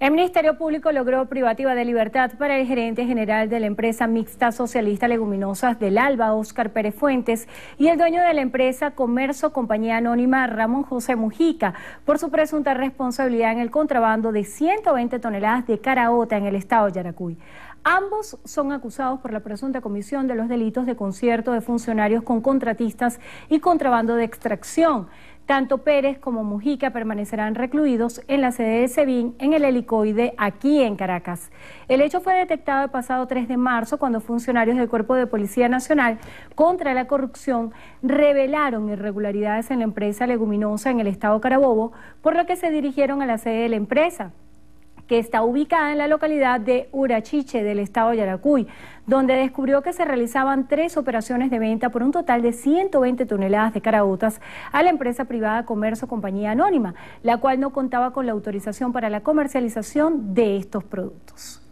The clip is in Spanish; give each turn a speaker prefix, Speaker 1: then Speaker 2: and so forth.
Speaker 1: El Ministerio Público logró privativa de libertad para el gerente general de la empresa mixta socialista Leguminosas del Alba, Óscar Pérez Fuentes, y el dueño de la empresa Comercio Compañía Anónima, Ramón José Mujica, por su presunta responsabilidad en el contrabando de 120 toneladas de caraota en el estado de Yaracuy. Ambos son acusados por la presunta comisión de los delitos de concierto de funcionarios con contratistas y contrabando de extracción. Tanto Pérez como Mujica permanecerán recluidos en la sede de SEBIN en el helicoide aquí en Caracas. El hecho fue detectado el pasado 3 de marzo cuando funcionarios del Cuerpo de Policía Nacional contra la Corrupción revelaron irregularidades en la empresa leguminosa en el estado Carabobo, por lo que se dirigieron a la sede de la empresa que está ubicada en la localidad de Urachiche del estado de Yaracuy, donde descubrió que se realizaban tres operaciones de venta por un total de 120 toneladas de carabotas a la empresa privada Comercio Compañía Anónima, la cual no contaba con la autorización para la comercialización de estos productos.